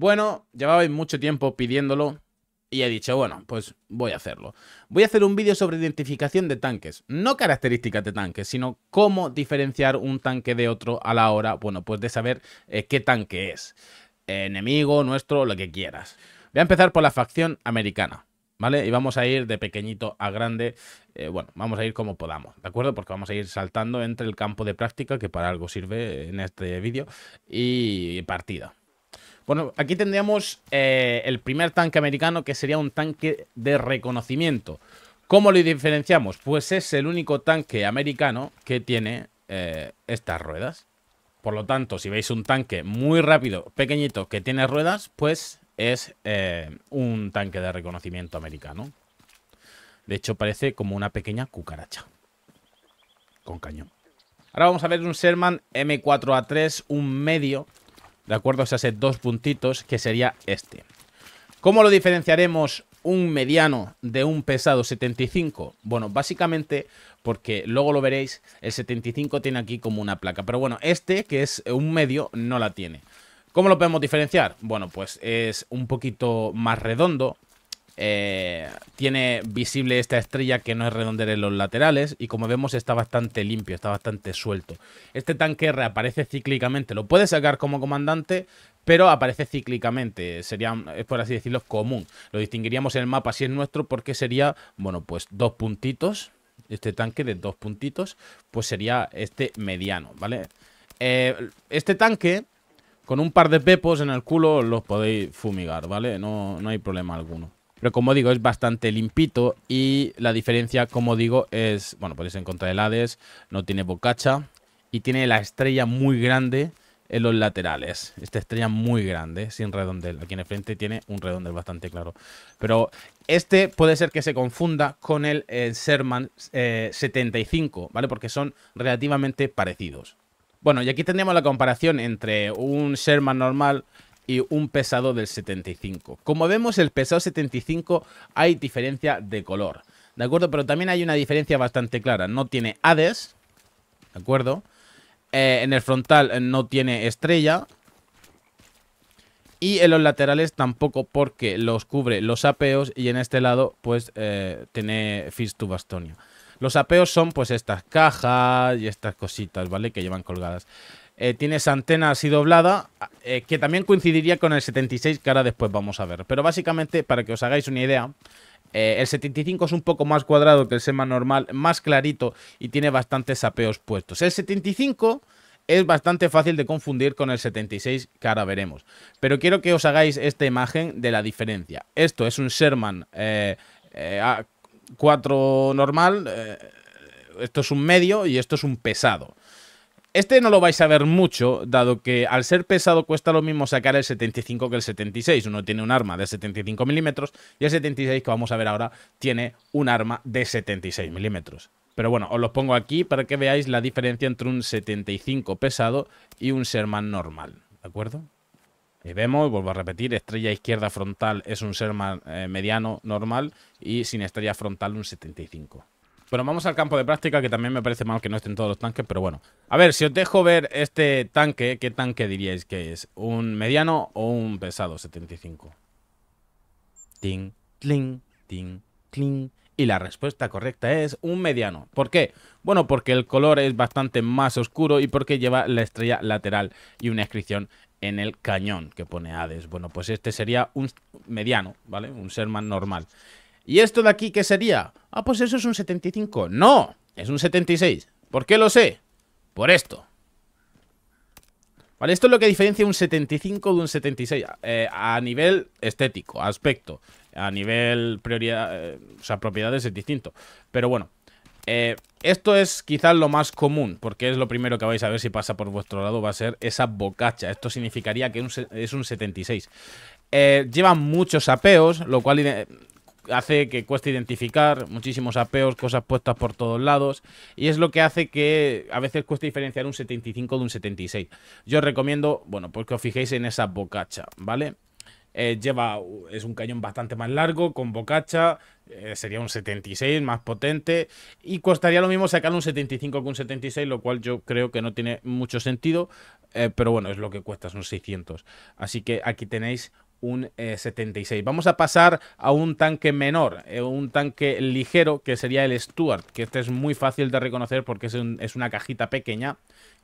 Bueno, llevabais mucho tiempo pidiéndolo y he dicho, bueno, pues voy a hacerlo. Voy a hacer un vídeo sobre identificación de tanques. No características de tanques, sino cómo diferenciar un tanque de otro a la hora, bueno, pues de saber eh, qué tanque es. enemigo, nuestro, lo que quieras. Voy a empezar por la facción americana. ¿vale? Y vamos a ir de pequeñito a grande, eh, bueno, vamos a ir como podamos, ¿de acuerdo? Porque vamos a ir saltando entre el campo de práctica, que para algo sirve en este vídeo, y partida, bueno, aquí tendríamos eh, el primer tanque americano que sería un tanque de reconocimiento. ¿Cómo lo diferenciamos? Pues es el único tanque americano que tiene eh, estas ruedas. Por lo tanto, si veis un tanque muy rápido, pequeñito, que tiene ruedas, pues es eh, un tanque de reconocimiento americano. De hecho, parece como una pequeña cucaracha. Con cañón. Ahora vamos a ver un Sherman M4A3, un medio, ¿De acuerdo? se hace dos puntitos, que sería este. ¿Cómo lo diferenciaremos un mediano de un pesado 75? Bueno, básicamente porque luego lo veréis, el 75 tiene aquí como una placa. Pero bueno, este que es un medio no la tiene. ¿Cómo lo podemos diferenciar? Bueno, pues es un poquito más redondo, eh, tiene visible esta estrella que no es redondera en los laterales y como vemos está bastante limpio, está bastante suelto. Este tanque reaparece cíclicamente, lo puede sacar como comandante, pero aparece cíclicamente, sería, es por así decirlo, común. Lo distinguiríamos en el mapa si es nuestro porque sería, bueno, pues dos puntitos, este tanque de dos puntitos, pues sería este mediano, ¿vale? Eh, este tanque... Con un par de pepos en el culo los podéis fumigar, ¿vale? no hay problema alguno. Pero como digo, es bastante limpito y la diferencia, como digo, es... Bueno, podéis pues encontrar el Hades, no tiene bocacha y tiene la estrella muy grande en los laterales. Esta estrella muy grande, sin redondel. Aquí en el frente tiene un redondel bastante claro. Pero este puede ser que se confunda con el eh, Sherman 75, eh, ¿vale? Porque son relativamente parecidos. Bueno, y aquí tendríamos la comparación entre un Sherman normal y un pesado del 75. Como vemos, el pesado 75 hay diferencia de color, ¿de acuerdo? Pero también hay una diferencia bastante clara. No tiene Hades, ¿de acuerdo? Eh, en el frontal eh, no tiene estrella. Y en los laterales tampoco porque los cubre los apeos y en este lado pues eh, tiene Fist to Bastonia. Los apeos son pues estas cajas y estas cositas, ¿vale? Que llevan colgadas. Tiene eh, tienes antena así doblada, ah, eh, que también coincidiría con el 76, que ahora después vamos a ver. Pero básicamente, para que os hagáis una idea, eh, el 75 es un poco más cuadrado que el Sherman normal, más clarito y tiene bastantes apeos puestos. El 75 es bastante fácil de confundir con el 76 que ahora veremos. Pero quiero que os hagáis esta imagen de la diferencia. Esto es un Sherman A4 normal, esto es un medio y esto es un pesado. Este no lo vais a ver mucho, dado que al ser pesado cuesta lo mismo sacar el 75 que el 76. Uno tiene un arma de 75 milímetros y el 76 que vamos a ver ahora tiene un arma de 76 milímetros. Pero bueno, os los pongo aquí para que veáis la diferencia entre un 75 pesado y un Sherman normal, ¿de acuerdo? Y vemos, y vuelvo a repetir, estrella izquierda frontal es un Sherman eh, mediano normal y sin estrella frontal un 75. Bueno, vamos al campo de práctica, que también me parece mal que no estén todos los tanques, pero bueno. A ver, si os dejo ver este tanque, ¿qué tanque diríais que es? ¿Un mediano o un pesado 75? Ting, tling, ting, tling. Y la respuesta correcta es un mediano. ¿Por qué? Bueno, porque el color es bastante más oscuro y porque lleva la estrella lateral y una inscripción en el cañón que pone Hades. Bueno, pues este sería un mediano, ¿vale? Un ser normal. ¿Y esto de aquí qué sería? Ah, pues eso es un 75. No, es un 76. ¿Por qué lo sé? Por esto. Vale, esto es lo que diferencia un 75 de un 76 eh, a nivel estético, aspecto. A nivel prioridad, eh, o sea, propiedades es distinto. Pero bueno, eh, esto es quizás lo más común, porque es lo primero que vais a ver si pasa por vuestro lado, va a ser esa bocacha. Esto significaría que es un 76. lleva muchos apeos, lo cual hace que cueste identificar muchísimos apeos, cosas puestas por todos lados, y es lo que hace que a veces cueste diferenciar un 75 de un 76. Yo os recomiendo, bueno, pues que os fijéis en esa bocacha, ¿vale? Eh, lleva, es un cañón bastante más largo, con bocacha, eh, sería un 76 más potente, y costaría lo mismo sacar un 75 que un 76, lo cual yo creo que no tiene mucho sentido, eh, pero bueno, es lo que cuesta, son 600. Así que aquí tenéis un 76. Eh, Vamos a pasar a un tanque menor, eh, un tanque ligero que sería el Stuart, que este es muy fácil de reconocer porque es, es una cajita pequeña,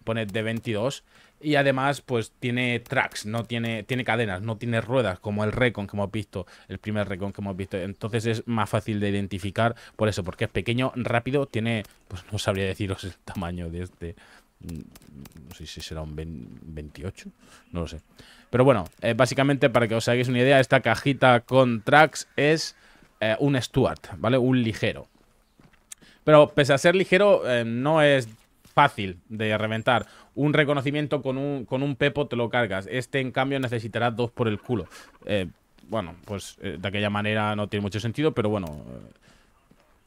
pone de 22 y además pues tiene tracks, no tiene, tiene cadenas, no tiene ruedas como el Recon que hemos visto, el primer Recon que hemos visto, entonces es más fácil de identificar por eso, porque es pequeño, rápido, tiene, pues no sabría deciros el tamaño de este, no sé si será un 28, no lo sé. Pero bueno, eh, básicamente para que os hagáis una idea, esta cajita con tracks es eh, un Stuart, ¿vale? Un ligero. Pero pese a ser ligero, eh, no es fácil de reventar. Un reconocimiento con un, con un pepo te lo cargas. Este, en cambio, necesitará dos por el culo. bueno, pues de aquella manera no tiene mucho sentido, pero bueno,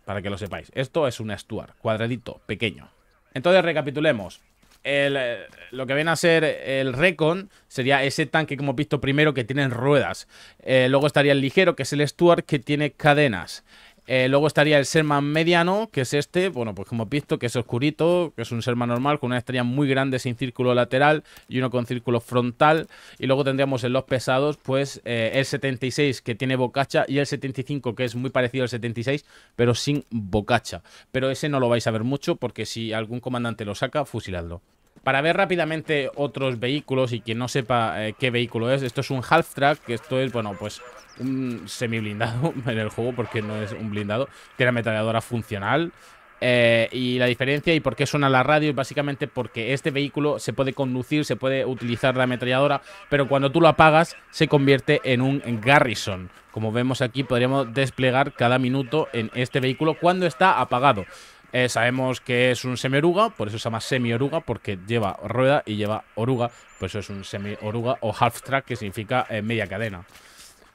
para que lo sepáis. Esto es un Stuart, cuadradito, pequeño. Entonces, recapitulemos. Eh, lo que viene a ser el Recon sería ese tanque que hemos visto primero que tiene ruedas. Eh, luego estaría el ligero, que es el Stuart, que tiene cadenas. Eh, luego estaría el Serman mediano, que es este, bueno, pues como he visto, que es oscurito, que es un Serman normal, con una estrella muy grande sin círculo lateral y uno con círculo frontal. Y luego tendríamos en los pesados, pues eh, el 76, que tiene bocacha, y el 75, que es muy parecido al 76, pero sin bocacha. Pero ese no lo vais a ver mucho, porque si algún comandante lo saca, fusiladlo. Para ver rápidamente otros vehículos y quien no sepa eh, qué vehículo es, esto es un half track, que esto es, bueno, pues un semi blindado en el juego porque no es un blindado. Tiene ametralladora funcional. Eh, y la diferencia y por qué suena la radio es básicamente porque este vehículo se puede conducir, se puede utilizar la ametralladora, pero cuando tú lo apagas se convierte en un Garrison. Como vemos aquí, podríamos desplegar cada minuto en este vehículo cuando está apagado. Eh, sabemos que es un semi-oruga por eso se llama semi-oruga porque lleva rueda y lleva oruga, por eso es un semi-oruga o half track, que significa eh, media cadena.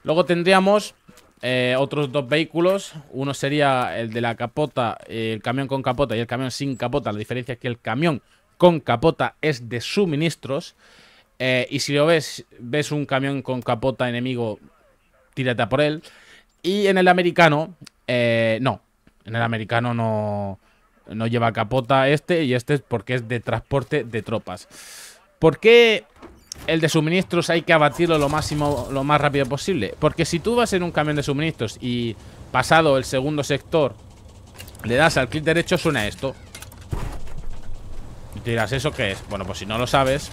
Luego tendríamos eh, otros dos vehículos. Uno sería el de la capota, eh, el camión con capota y el camión sin capota. La diferencia es que el camión con capota es de suministros. Eh, y si lo ves, ves un camión con capota enemigo, tírate por él. Y en el americano, no. En el americano no, no lleva capota este y este es porque es de transporte de tropas. ¿Por qué el de suministros hay que abatirlo lo máximo, lo más rápido posible. Porque si tú vas en un camión de suministros y pasado el segundo sector le das al clic derecho, suena esto. Y te dirás, ¿eso qué es? Bueno, pues si no lo sabes,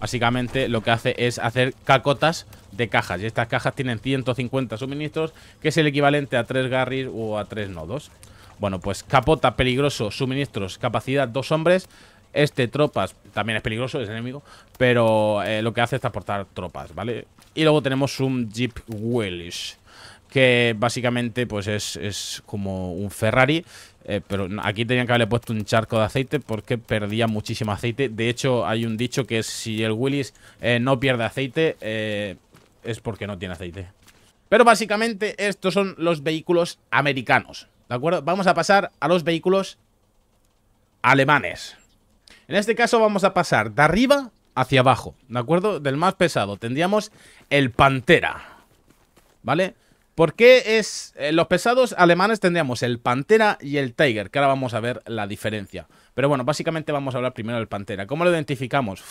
básicamente lo que hace es hacer cacotas de cajas. Y estas cajas tienen 150 suministros, que es el equivalente a 3 garris o a 3 nodos. Bueno, pues capota peligroso, suministros, capacidad, dos hombres. Este tropas también es peligroso, es enemigo, pero eh, lo que hace es transportar tropas, ¿vale? Y luego tenemos un Jeep Willys que básicamente pues es, como un Ferrari, eh, pero aquí tenían que haberle puesto un charco de aceite porque perdía muchísimo aceite. De hecho, hay un dicho que si el Willis eh, no pierde aceite, es porque no tiene aceite. Pero básicamente estos son los vehículos americanos, ¿de acuerdo? Vamos a pasar a los vehículos alemanes. En este caso vamos a pasar de arriba hacia abajo, ¿de acuerdo? Del más pesado. Tendríamos el Pantera, ¿vale? ¿Por qué es... Eh, los pesados alemanes tendríamos el Pantera y el Tiger, que ahora vamos a ver la diferencia. Pero bueno, básicamente vamos a hablar primero del Pantera. ¿Cómo lo identificamos?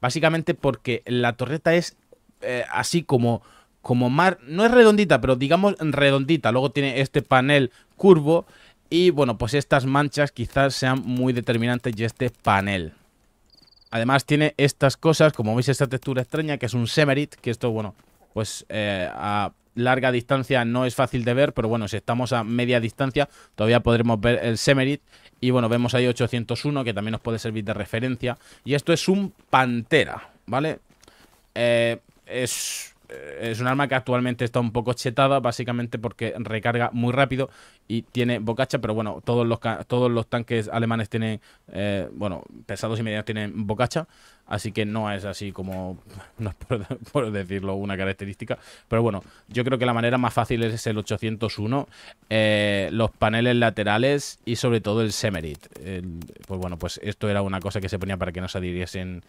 básicamente porque la torreta es eh, así como... Como no es redondita, pero digamos redondita. Luego tiene este panel curvo y bueno, pues estas manchas quizás sean muy determinantes y este panel. Además tiene estas cosas, como veis esta textura extraña, que es un Semerit, que esto, bueno, pues eh, a larga distancia no es fácil de ver, pero bueno, si estamos a media distancia todavía podremos ver el Semerit. Y bueno, vemos ahí 801, que también nos puede servir de referencia. Y esto es un Pantera, ¿vale? Eh, es eh, es un arma que actualmente está un poco chetada, básicamente porque recarga muy rápido y tiene bocacha, pero bueno, todos los, todos los tanques alemanes tienen, eh, bueno, pesados y medianos tienen bocacha, así que no es así como, por, decirlo, una característica, pero bueno, yo creo que la manera más fácil es el 801, eh, los paneles laterales y sobre todo el Semerit. pues bueno, pues esto era una cosa que se ponía para que no se adhiriesen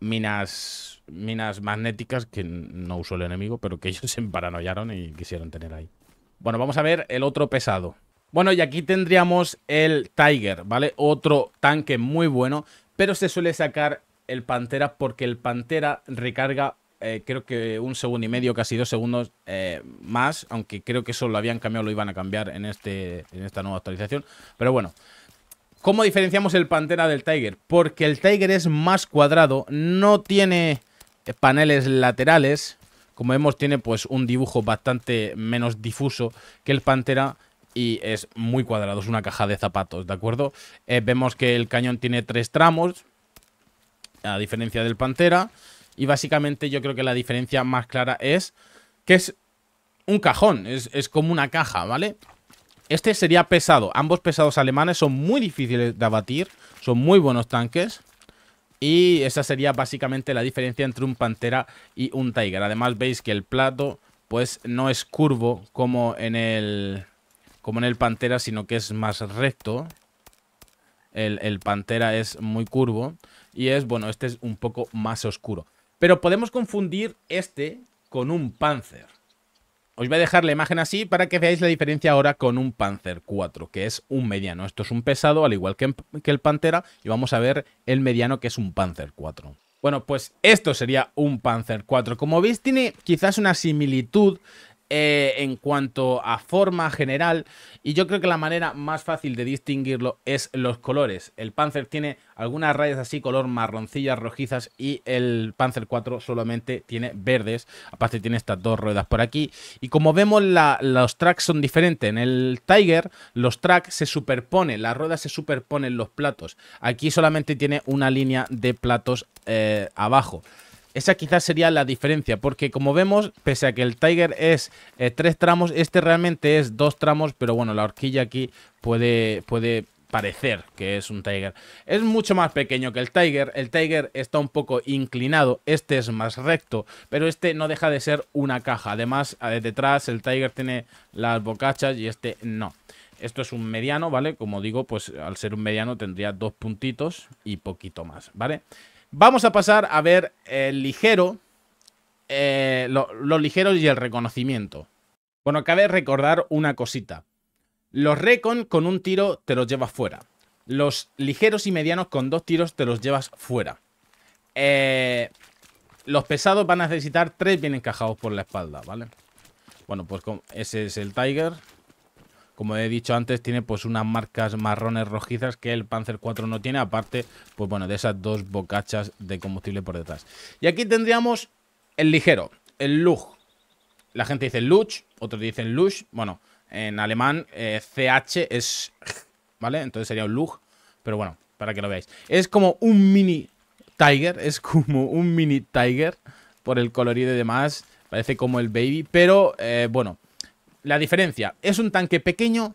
minas minas magnéticas que no usó el enemigo, pero que ellos se paranoiaron y quisieron tener ahí. Bueno, vamos a ver el otro pesado. Bueno, y aquí tendríamos el Tiger, ¿vale? Otro tanque muy bueno, pero se suele sacar el Pantera porque el Pantera recarga eh, creo que un segundo y medio, casi dos segundos eh, más, aunque creo que eso lo habían cambiado, lo iban a cambiar en, este, en esta nueva actualización. Pero bueno, ¿cómo diferenciamos el Pantera del Tiger? Porque el Tiger es más cuadrado, no tiene eh, paneles laterales, como vemos tiene pues un dibujo bastante menos difuso que el Pantera y es muy cuadrado, es una caja de zapatos, ¿de acuerdo? Eh, vemos que el cañón tiene tres tramos, a diferencia del Pantera, y básicamente yo creo que la diferencia más clara es que es un cajón, es, es como una caja, ¿vale? Este sería pesado, ambos pesados alemanes son muy difíciles de abatir, son muy buenos tanques, y esa sería básicamente la diferencia entre un Pantera y un Tiger. Además veis que el plato pues no es curvo como en el, como en el Pantera, sino que es más recto. El, Pantera es muy curvo y es, bueno, este es un poco más oscuro. Pero podemos confundir este con un Panzer. Os voy a dejar la imagen así para que veáis la diferencia ahora con un Panzer 4, que es un mediano. Esto es un pesado, al igual que, el Pantera, y vamos a ver el mediano que es un Panzer 4. Bueno, pues esto sería un Panzer 4. Como veis, tiene quizás una similitud eh, en cuanto a forma general. Y yo creo que la manera más fácil de distinguirlo es los colores. El Panzer tiene algunas rayas así, color marroncillas, rojizas, y el Panzer 4 solamente tiene verdes. Aparte tiene estas dos ruedas por aquí. Y como vemos, los tracks son diferentes. En el Tiger, los tracks se superponen, las ruedas se superponen los platos. Aquí solamente tiene una línea de platos eh, abajo. Esa quizás sería la diferencia, porque como vemos, pese a que el Tiger es eh, tres tramos, este realmente es dos tramos, pero bueno, la horquilla aquí puede, puede parecer que es un Tiger. Es mucho más pequeño que el Tiger, el Tiger está un poco inclinado, este es más recto, pero este no deja de ser una caja. Además, detrás el Tiger tiene las bocachas y este no. Esto es un mediano, ¿vale? Como digo, pues al ser un mediano tendría dos puntitos y poquito más, ¿vale? vale Vamos a pasar a ver el ligero, eh, los ligeros y el reconocimiento. Bueno, cabe recordar una cosita. Los recon con un tiro te los llevas fuera. Los ligeros y medianos con dos tiros te los llevas fuera. Eh, los pesados van a necesitar tres bien encajados por la espalda, ¿vale? Bueno, pues ese es el Tiger como he dicho antes, tiene pues unas marcas marrones rojizas que el Panzer 4 no tiene, aparte, pues bueno, de esas dos bocachas de combustible por detrás. Y aquí tendríamos el ligero, el Lug. La gente dice Lug, otros dicen Lusch. bueno, en alemán CH eh, es, ¿vale? Entonces sería un Lug, pero bueno, para que lo veáis. Es como un mini Tiger, es como un mini Tiger por el colorido y demás, parece como el Baby, pero eh, bueno, la diferencia es un tanque pequeño,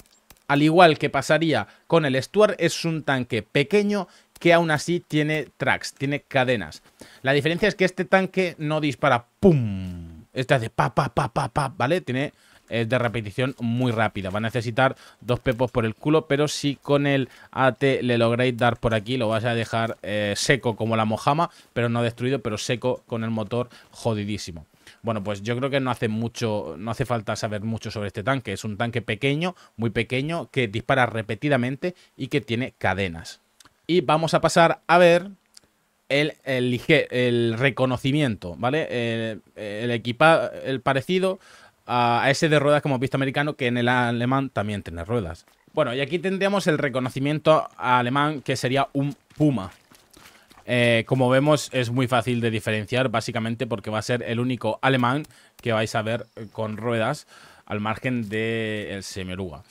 al igual que pasaría con el Stuart, es un tanque pequeño que aún así tiene tracks, tiene cadenas. La diferencia es que este tanque no dispara ¡pum! Este hace pa, pa, pa, pa, pa, ¿vale? Tiene es eh, de repetición muy rápida. Va a necesitar dos pepos por el culo, pero si con el AT le lográis dar por aquí, lo vais a dejar eh, seco como la mojama, pero no destruido, pero seco con el motor jodidísimo. Bueno, pues yo creo que no hace mucho, no hace falta saber mucho sobre este tanque. Es un tanque pequeño, muy pequeño, que dispara repetidamente y que tiene cadenas. Y vamos a pasar a ver el, reconocimiento, ¿vale? El, el parecido a ese de ruedas como visto americano, que en el alemán también tiene ruedas. Bueno, y aquí tendríamos el reconocimiento alemán, que sería un puma. Eh, como vemos, es muy fácil de diferenciar, básicamente porque va a ser el único alemán que vais a ver eh, con ruedas al margen del de Semeruga.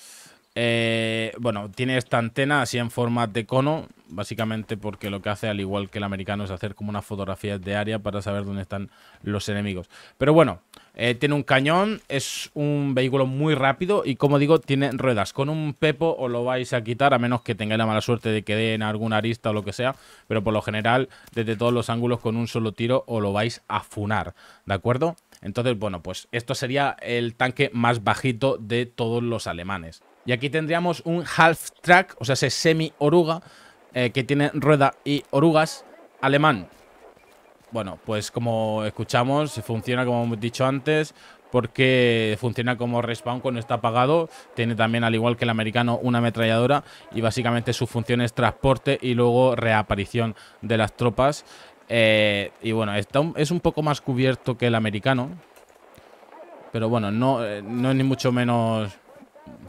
Eh, bueno, tiene esta antena así en forma de cono, básicamente porque lo que hace, al igual que el americano, es hacer como una fotografía de área para saber dónde están los enemigos. Pero bueno, eh, tiene un cañón, es un vehículo muy rápido y como digo, tiene ruedas. Con un Pepo os lo vais a quitar, a menos que tengáis la mala suerte de que en alguna arista o lo que sea. Pero por lo general, desde todos los ángulos con un solo tiro os lo vais a funar, ¿de acuerdo? Entonces, bueno, pues esto sería el tanque más bajito de todos los alemanes. Y aquí tendríamos un half track, o sea, ese semi oruga, eh, que tiene rueda y orugas alemán. Bueno, pues como escuchamos, funciona como hemos dicho antes, porque funciona como respawn cuando está apagado. Tiene también, al igual que el americano, una ametralladora y básicamente su función es transporte y luego reaparición de las tropas. Eh, y bueno, es un poco más cubierto que el americano, pero bueno, no, eh, no es ni mucho menos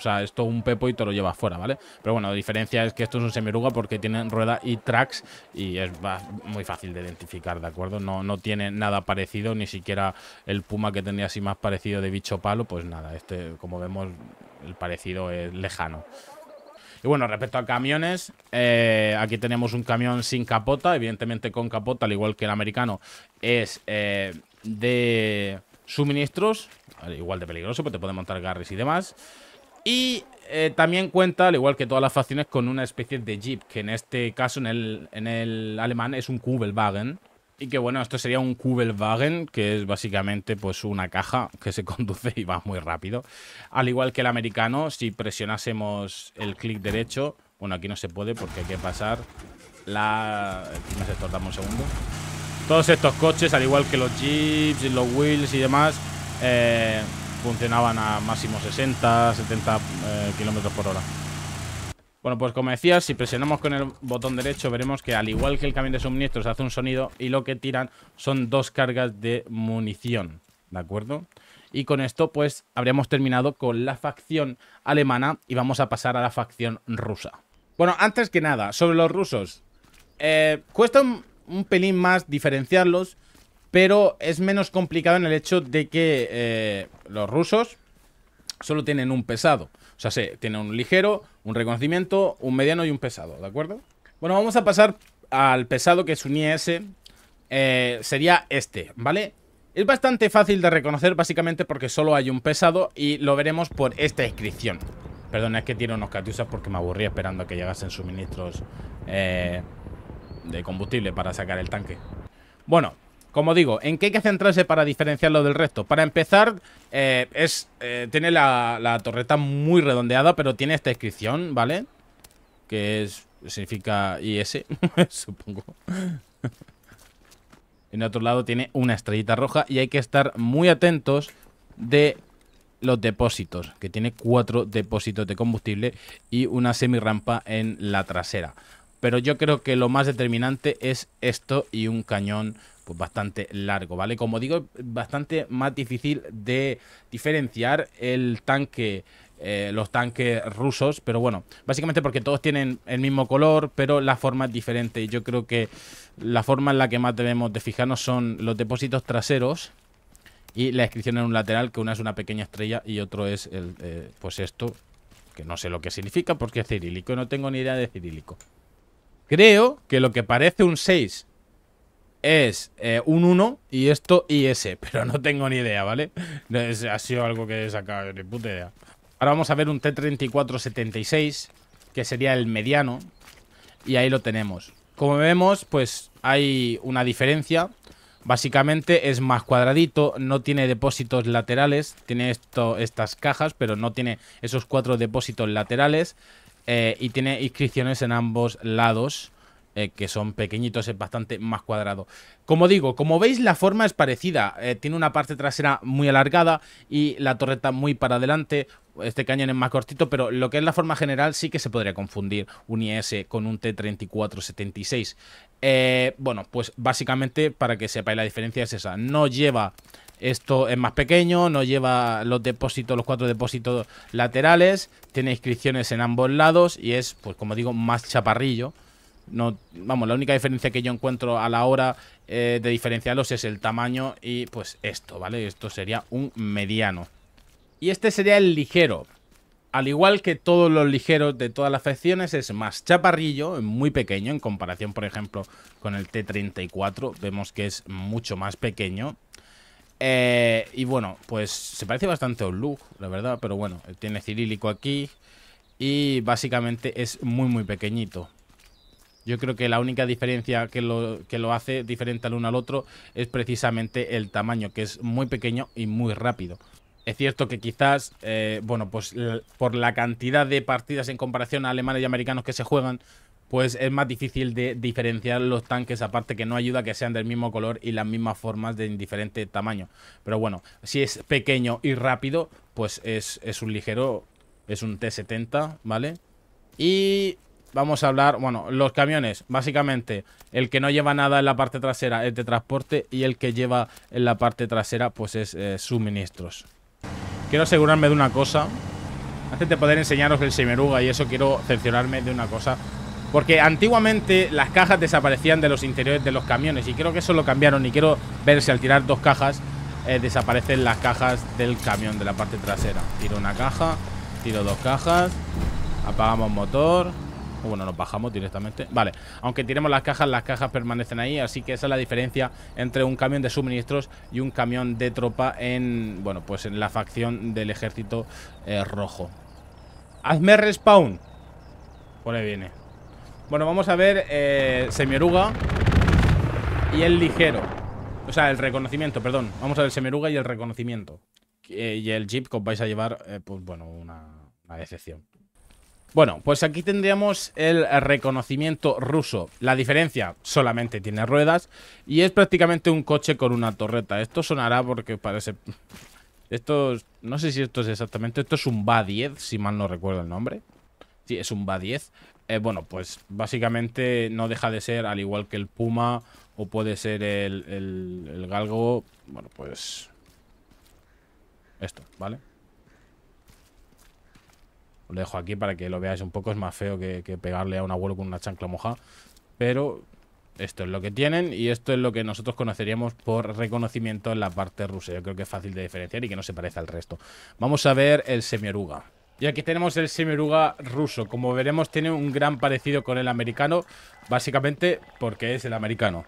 o sea, esto un Pepo y te lo llevas fuera, ¿vale? Pero bueno, la diferencia es que esto es un semiruga porque tienen rueda y tracks y es muy fácil de identificar, ¿de acuerdo? No, no tiene nada parecido, ni siquiera el Puma que tenía así más parecido de bicho palo, pues nada, este, como vemos, el parecido es lejano. Y bueno, respecto a camiones, eh, aquí tenemos un camión sin capota, evidentemente con capota, al igual que el americano, es eh, de suministros, igual de peligroso, porque te puede montar garris y demás. Y eh, también cuenta, al igual que todas las facciones, con una especie de jeep, que en este caso, en el, alemán, es un Kubelwagen. Y que bueno, esto sería un Kubelwagen, que es básicamente pues una caja que se conduce y va muy rápido. Al igual que el americano, si presionásemos el clic derecho, bueno, aquí no se puede porque hay que pasar la... Dime sé, un segundo. Todos estos coches, al igual que los jeeps, los wheels y demás, eh, funcionaban a máximo 60, 70 eh, kilómetros por hora. Bueno, pues como decía, si presionamos con el botón derecho veremos que al igual que el camión de suministros hace un sonido y lo que tiran son dos cargas de munición, ¿de acuerdo? Y con esto pues habríamos terminado con la facción alemana y vamos a pasar a la facción rusa. Bueno, antes que nada, sobre los rusos. Eh, cuesta un pelín más diferenciarlos pero es menos complicado en el hecho de que eh, los rusos solo tienen un pesado. O sea, se tienen un ligero, un reconocimiento, un mediano y un pesado, ¿de acuerdo? Bueno, vamos a pasar al pesado que es un IS. sería este, ¿vale? Es bastante fácil de reconocer básicamente porque solo hay un pesado y lo veremos por esta inscripción. Perdona, es que tiro unos catiusas porque me aburría esperando a que llegasen suministros eh, de combustible para sacar el tanque. Bueno, como digo, ¿en qué hay que centrarse para diferenciarlo del resto? Para empezar, eh, es eh, tiene la, torreta muy redondeada, pero tiene esta inscripción, ¿vale? Que es, significa IS, supongo. en otro lado tiene una estrellita roja y hay que estar muy atentos de los depósitos, que tiene cuatro depósitos de combustible y una semirampa en la trasera. Pero yo creo que lo más determinante es esto y un cañón pues bastante largo, ¿vale? Como digo, bastante más difícil de diferenciar el tanque eh, los tanques rusos, pero bueno, básicamente porque todos tienen el mismo color, pero la forma es diferente. Yo creo que la forma en la que más debemos de fijarnos son los depósitos traseros y la inscripción en un lateral, que una es una pequeña estrella y otro es el, eh, pues esto, que no sé lo que significa porque es cirílico, no tengo ni idea de cirílico. Creo que lo que parece un 6 es eh, un 1 y esto y ese, pero no tengo ni idea, ¿vale? ha sido algo que he sacado, ni puta idea. Ahora vamos a ver un t 3476 que sería el mediano, y ahí lo tenemos. Como vemos, pues hay una diferencia. Básicamente es más cuadradito, no tiene depósitos laterales, tiene esto, estas cajas, pero no tiene esos cuatro depósitos laterales eh, y tiene inscripciones en ambos lados. Eh, que son pequeñitos, es bastante más cuadrado. Como digo, como veis la forma es parecida, eh, tiene una parte trasera muy alargada y la torreta muy para adelante, este cañón es más cortito, pero lo que es la forma general sí que se podría confundir un IS con un T3476. Eh, bueno, pues básicamente para que sepáis la diferencia es esa, no lleva... Esto es más pequeño, no lleva los depósitos, los cuatro depósitos laterales, tiene inscripciones en ambos lados y es, pues como digo, más chaparrillo vamos, la única diferencia que yo encuentro a la hora eh, de diferenciarlos es el tamaño y pues esto, ¿vale? Esto sería un mediano. Y este sería el ligero. Al igual que todos los ligeros de todas las facciones, es más chaparrillo, muy pequeño, en comparación, por ejemplo, con el T-34. Vemos que es mucho más pequeño. Eh, y bueno, pues se parece bastante a un look, la verdad, pero bueno, tiene cirílico aquí y básicamente es muy, muy pequeñito. Yo creo que la única diferencia que lo, que lo hace diferente al uno al otro es precisamente el tamaño, que es muy pequeño y muy rápido. Es cierto que quizás, eh, bueno, pues por la cantidad de partidas en comparación a alemanes y americanos que se juegan, pues es más difícil de diferenciar los tanques, aparte que no ayuda que sean del mismo color y las mismas formas de indiferente tamaño. Pero bueno, si es pequeño y rápido, pues es, es un ligero, es un T-70, ¿vale? Y vamos a hablar, bueno, los camiones, básicamente, el que no lleva nada en la parte trasera es de transporte y el que lleva en la parte trasera pues es eh, suministros. Quiero asegurarme de una cosa, antes de poder enseñaros el semeruga y eso quiero cerciorarme de una cosa, porque antiguamente las cajas desaparecían de los interiores de los camiones y creo que eso lo cambiaron y quiero ver si al tirar dos cajas eh, desaparecen las cajas del camión de la parte trasera. Tiro una caja, tiro dos cajas, apagamos motor, pues bueno, nos bajamos directamente Vale, aunque tiremos las cajas, las cajas permanecen ahí Así que esa es la diferencia entre un camión de suministros Y un camión de tropa en, bueno, pues en la facción del ejército eh, rojo Hazme respawn Por ahí viene Bueno, vamos a ver eh, semioruga Y el ligero O sea, el reconocimiento, perdón Vamos a ver semioruga y el reconocimiento eh, Y el jeep que os vais a llevar, eh, pues bueno, una, una bueno, pues aquí tendríamos el reconocimiento ruso. La diferencia, solamente tiene ruedas y es prácticamente un coche con una torreta. Esto sonará porque parece... Esto, no sé si esto es exactamente, esto es un BA-10, si mal no recuerdo el nombre. Sí, es un BA-10. Eh, bueno, pues básicamente no deja de ser, al igual que el Puma o puede ser el, el, el Galgo, bueno, pues esto, ¿vale? Lo dejo aquí para que lo veáis un poco. Es más feo que, pegarle a un abuelo con una chancla moja. Pero esto es lo que tienen y esto es lo que nosotros conoceríamos por reconocimiento en la parte rusa. Yo creo que es fácil de diferenciar y que no se parece al resto. Vamos a ver el semioruga. Y aquí tenemos el semioruga ruso. Como veremos tiene un gran parecido con el americano, básicamente porque es el americano.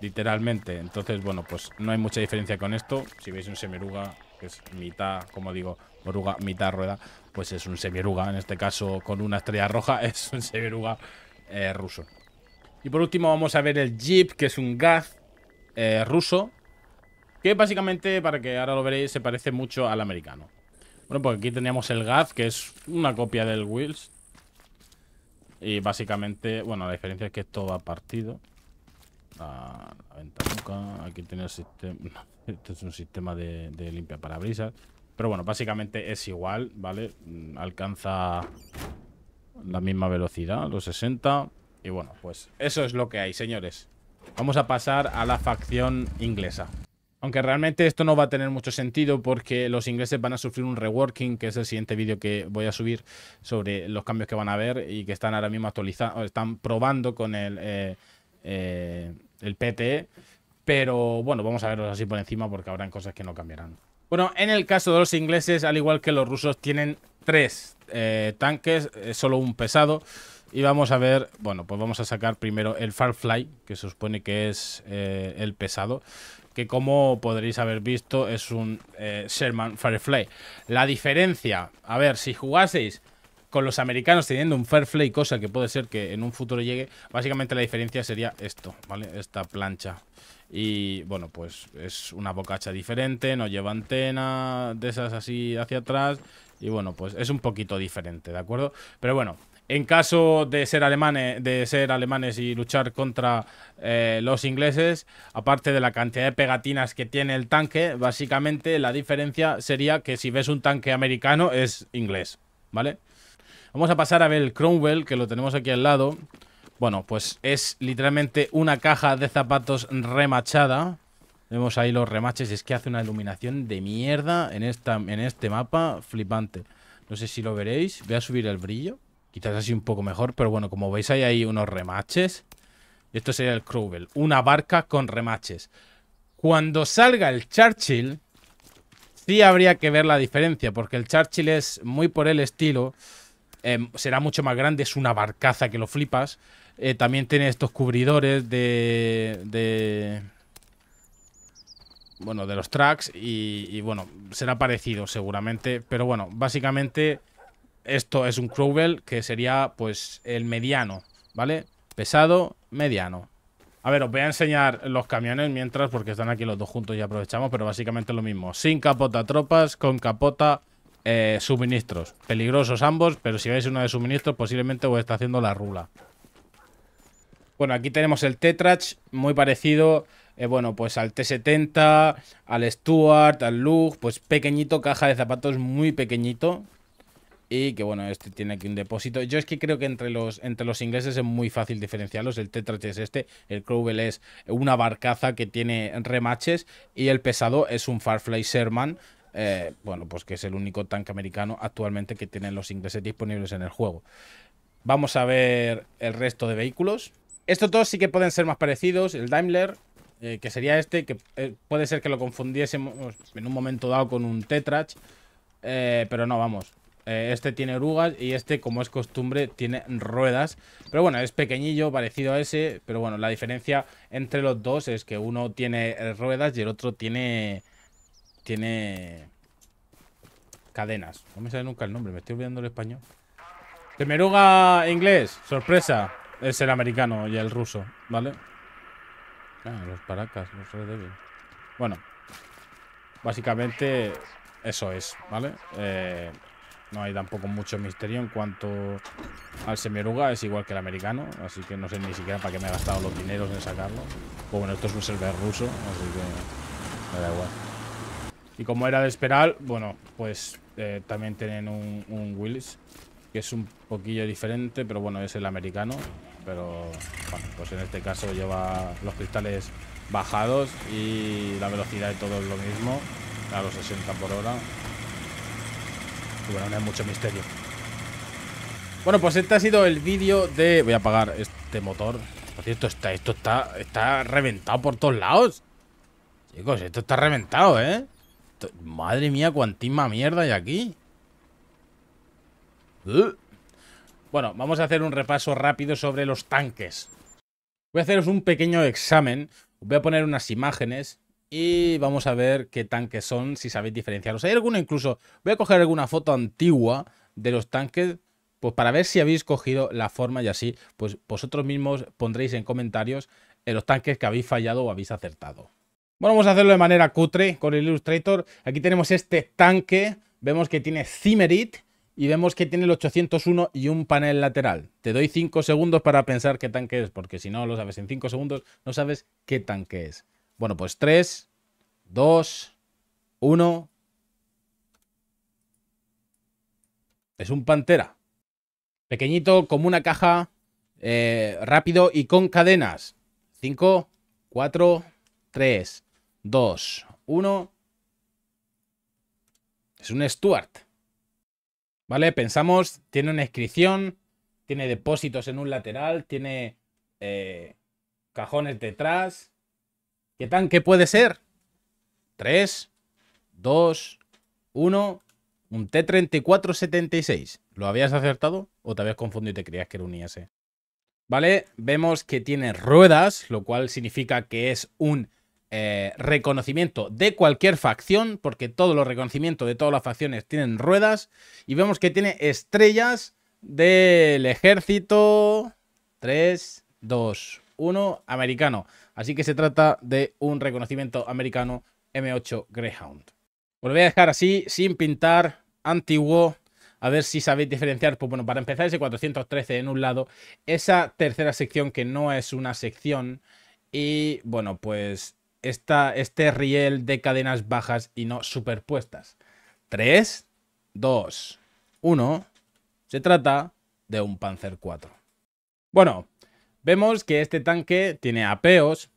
Literalmente. Entonces, bueno, pues no hay mucha diferencia con esto. Si veis un semioruga que es mitad, como digo, oruga, mitad rueda, pues es un semieruga. En este caso, con una estrella roja, es un semi eh, ruso. Y por último vamos a ver el Jeep, que es un Gaz eh, ruso, que básicamente, para que ahora lo veréis, se parece mucho al americano. Bueno, pues aquí teníamos el Gaz, que es una copia del Wheels. Y básicamente, bueno, la diferencia es que todo va partido la ventanuca. Aquí tiene el sistema. este es un sistema de, limpia para parabrisas. Pero bueno, básicamente es igual, ¿vale? Mm, alcanza la misma velocidad, los 60. Y bueno, pues eso es lo que hay, señores. Vamos a pasar a la facción inglesa. Aunque realmente esto no va a tener mucho sentido porque los ingleses van a sufrir un reworking, que es el siguiente vídeo que voy a subir sobre los cambios que van a haber y que están ahora mismo actualizando, están probando con el... Eh, eh, el PTE Pero bueno, vamos a verlos así por encima porque habrán cosas que no cambiarán. Bueno, en el caso de los ingleses, al igual que los rusos, tienen tres eh, tanques, eh, solo un pesado. Y vamos a ver, bueno, pues vamos a sacar primero el Firefly, que se supone que es el pesado, que como podréis haber visto es un Sherman Firefly. La diferencia, a ver, si jugaseis con los americanos teniendo un fair play, cosa que puede ser que en un futuro llegue, básicamente la diferencia sería esto, ¿vale? Esta plancha. Y bueno, pues es una bocacha diferente, no lleva antena de esas así hacia atrás. Y bueno, pues es un poquito diferente, ¿de acuerdo? Pero bueno, en caso de ser alemanes, de ser alemanes y luchar contra eh, los ingleses, aparte de la cantidad de pegatinas que tiene el tanque, básicamente la diferencia sería que si ves un tanque americano es inglés, ¿vale? Vamos a pasar a ver el Cromwell, que lo tenemos aquí al lado. Bueno, pues es literalmente una caja de zapatos remachada. Vemos ahí los remaches. Es que hace una iluminación de mierda en, esta, en este mapa flipante. No sé si lo veréis. Voy a subir el brillo. Quizás así un poco mejor. Pero bueno, como veis hay ahí unos remaches. Esto sería el Cromwell, Una barca con remaches. Cuando salga el Churchill, sí habría que ver la diferencia. Porque el Churchill es muy por el estilo Em, será mucho más grande, es una barcaza que lo flipas. Eh, también tiene estos cubridores de, de bueno, de los tracks y, bueno, será parecido seguramente, pero bueno, básicamente esto es un Crowbell que sería pues el mediano, ¿vale? Pesado, mediano. A ver, os voy a enseñar los camiones mientras porque están aquí los dos juntos y aprovechamos, pero básicamente lo mismo, sin capota tropas, con capota eh, suministros. Peligrosos ambos, pero si veis uno de suministros, posiblemente os está haciendo la rula. Bueno, aquí tenemos el Tetrach, muy parecido eh, bueno, pues al T70, al Stuart, al Lug, pues pequeñito, caja de zapatos muy pequeñito. Y que bueno, este tiene aquí un depósito. Yo es que creo que entre los, entre los ingleses es muy fácil diferenciarlos. El Tetrach es este, el Crowell es una barcaza que tiene remaches y el pesado es un Farfly Sherman eh, bueno, pues que es el único tanque americano actualmente que tienen los ingleses disponibles en el juego. Vamos a ver el resto de vehículos. Estos dos sí que pueden ser más parecidos. El Daimler, eh, que sería este, que eh, puede ser que lo confundiésemos en un momento dado con un Tetrach. pero no, vamos. este tiene orugas y este, como es costumbre, tiene ruedas. Pero bueno, es pequeñillo, parecido a ese. Pero bueno, la diferencia entre los dos es que uno tiene ruedas y el otro tiene tiene cadenas. No me sale nunca el nombre, me estoy olvidando el español. Semeruga inglés, sorpresa. Es el americano y el ruso, ¿vale? Ah, los paracas, los redevil. Bueno, básicamente eso es, ¿vale? Eh, no hay tampoco mucho misterio en cuanto al Semeruga. es igual que el americano, así que no sé ni siquiera para qué me he gastado los dineros en sacarlo. Pues bueno, esto es un server ruso, así que me da igual. Y como era de esperar, bueno, pues eh, también tienen un, Willis, que es un poquillo diferente, pero bueno, es el americano. Pero bueno, pues en este caso lleva los cristales bajados y la velocidad de todo es lo mismo, a los 60 por hora. Y bueno, no hay mucho misterio. Bueno, pues este ha sido el vídeo de... Voy a apagar este motor. Por cierto, está, esto está, está reventado por todos lados. Chicos, esto está reventado, ¿eh? madre mía, cuantísima mierda hay aquí. Uh. Bueno, vamos a hacer un repaso rápido sobre los tanques. Voy a haceros un pequeño examen. voy a poner unas imágenes y vamos a ver qué tanques son, si sabéis diferenciarlos. Hay alguno incluso... Voy a coger alguna foto antigua de los tanques pues para ver si habéis cogido la forma y así, pues vosotros mismos pondréis en comentarios en los tanques que habéis fallado o habéis acertado. Bueno, vamos a hacerlo de manera cutre con el Illustrator. Aquí tenemos este tanque. Vemos que tiene Zimmerit y vemos que tiene el 801 y un panel lateral. Te doy 5 segundos para pensar qué tanque es, porque si no lo sabes en 5 segundos, no sabes qué tanque es. Bueno, pues 3, 2, 1... Es un Pantera. Pequeñito, como una caja, eh, rápido y con cadenas. 5, 4, 3, 2, 1. Es un Stuart. ¿Vale? Pensamos, tiene una inscripción, tiene depósitos en un lateral, tiene eh, cajones detrás. ¿Qué tan? ¿Qué puede ser? 3, 2, 1. Un T3476. ¿Lo habías acertado o te habías confundido y te creías que era un IS? ¿Vale? Vemos que tiene ruedas, lo cual significa que es un eh, reconocimiento de cualquier facción, porque todos los reconocimientos de todas las facciones tienen ruedas, y vemos que tiene estrellas del ejército 3, 2, 1 americano. Así que se trata de un reconocimiento americano M8 Greyhound. Os lo voy a dejar así, sin pintar, antiguo. A ver si sabéis diferenciar. Pues bueno, para empezar, ese 413 en un lado, esa tercera sección que no es una sección. Y bueno, pues este riel de cadenas bajas y no superpuestas. 3, 2, 1. Se trata de un Panzer 4. Bueno, vemos que este tanque tiene apeos,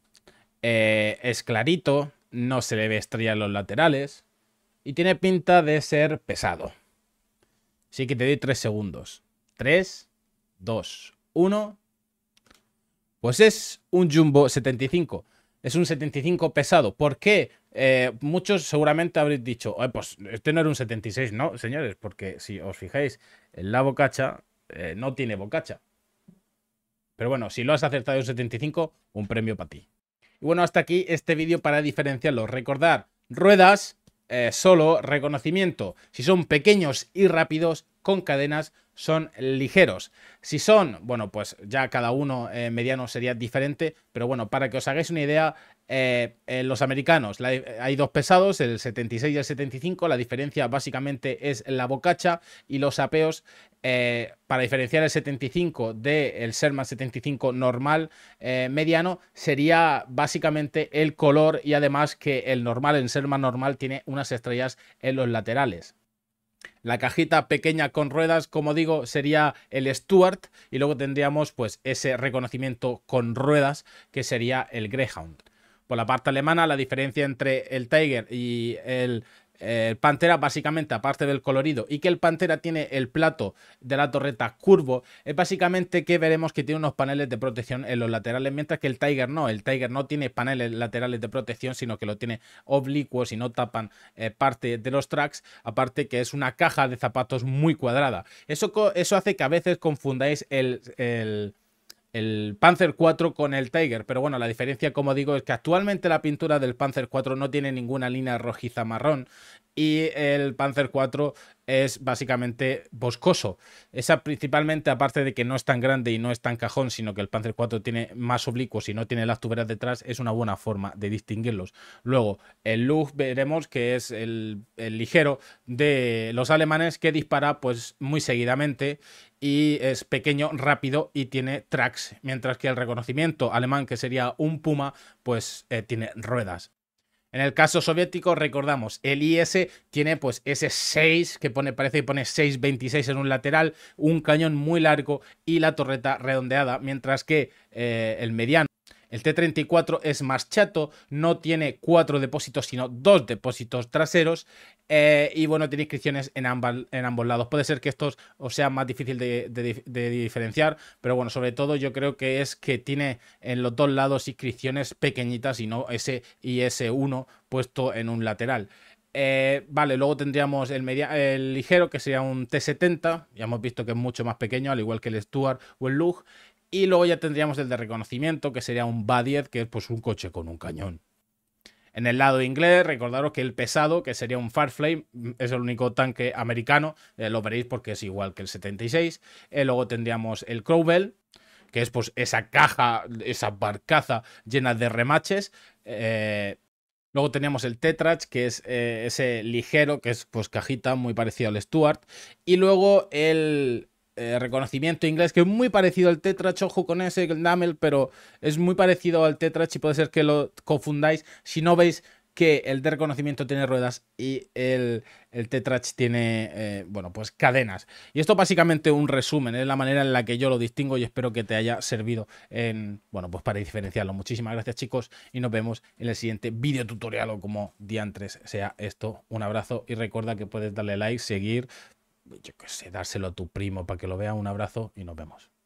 eh, es clarito, no se le ve estrellas en los laterales y tiene pinta de ser pesado. Así que te doy 3 segundos. 3, 2, 1. Pues es un Jumbo 75. Es un 75 pesado. ¿Por qué? Eh, muchos seguramente habréis dicho, pues este no era un 76. No, señores, porque si os fijáis, la bocacha eh, no tiene bocacha. Pero bueno, si lo has acertado en 75, un premio para ti. Y bueno, hasta aquí este vídeo para diferenciarlo. Recordar, ruedas, eh, solo, reconocimiento. Si son pequeños y rápidos, con cadenas son ligeros. Si son, bueno, pues ya cada uno eh, mediano sería diferente, pero bueno, para que os hagáis una idea, eh, eh, los americanos, hay dos pesados, el 76 y el 75, la diferencia básicamente es la bocacha y los apeos, para diferenciar el 75 del el 75 normal mediano, sería básicamente el color y además que el normal, el Sherman normal, tiene unas estrellas en los laterales. La cajita pequeña con ruedas, como digo, sería el Stuart y luego tendríamos pues ese reconocimiento con ruedas que sería el Greyhound. Por la parte alemana, la diferencia entre el Tiger y el el Pantera básicamente, aparte del colorido, y que el Pantera tiene el plato de la torreta curvo, es básicamente que veremos que tiene unos paneles de protección en los laterales, mientras que el Tiger no, el Tiger no tiene paneles laterales de protección, sino que lo tiene oblicuos y no tapan eh, parte de los tracks, aparte que es una caja de zapatos muy cuadrada. Eso, eso hace que a veces confundáis el, el el Panzer 4 con el Tiger. Pero bueno, la diferencia, como digo, es que actualmente la pintura del Panzer 4 no tiene ninguna línea rojiza marrón y el Panzer 4 es básicamente boscoso. Esa principalmente, aparte de que no es tan grande y no es tan cajón, sino que el Panzer 4 tiene más oblicuos y no tiene las tuberas detrás, es una buena forma de distinguirlos. Luego, el Lug veremos que es el, ligero de los alemanes que dispara pues muy seguidamente y es pequeño, rápido y tiene tracks, mientras que el reconocimiento alemán, que sería un Puma, pues eh, tiene ruedas. En el caso soviético, recordamos, el IS tiene pues ese 6 que pone, parece que pone 6.26 en un lateral, un cañón muy largo y la torreta redondeada, mientras que eh, el mediano el T34 es más chato, no tiene cuatro depósitos, sino dos depósitos traseros. Eh, y bueno, tiene inscripciones en, en ambos lados. Puede ser que estos os sea más difícil de, diferenciar, pero bueno, sobre todo yo creo que es que tiene en los dos lados inscripciones pequeñitas y no ese IS1 puesto en un lateral. Eh, vale, luego tendríamos el, el ligero, que sería un T70. Ya hemos visto que es mucho más pequeño, al igual que el Stuart o el Lug. Y luego ya tendríamos el de reconocimiento, que sería un BA-10, que es pues un coche con un cañón. En el lado inglés, recordaros que el pesado, que sería un Farflame, mm, es el único tanque americano, eh, lo veréis porque es igual que el 76. Eh, luego tendríamos el Crowbell, que es pues esa caja, esa barcaza llena de remaches. Eh, luego teníamos el Tetrach, que es ese ligero, que es pues cajita, muy parecido al Stuart. Y luego el, eh, reconocimiento inglés, que es muy parecido al Tetrach, ojo con ese, el pero es muy parecido al Tetrach y puede ser que lo confundáis si no veis que el de reconocimiento tiene ruedas y el, el Tetrach tiene, eh, bueno, pues cadenas. Y esto básicamente un resumen, es la manera en la que yo lo distingo y espero que te haya servido en, bueno, pues para diferenciarlo. Muchísimas gracias chicos y nos vemos en el siguiente vídeo tutorial o como diantres sea esto. Un abrazo y recuerda que puedes darle like, seguir, yo qué sé, dárselo a tu primo para que lo vea, un abrazo y nos vemos.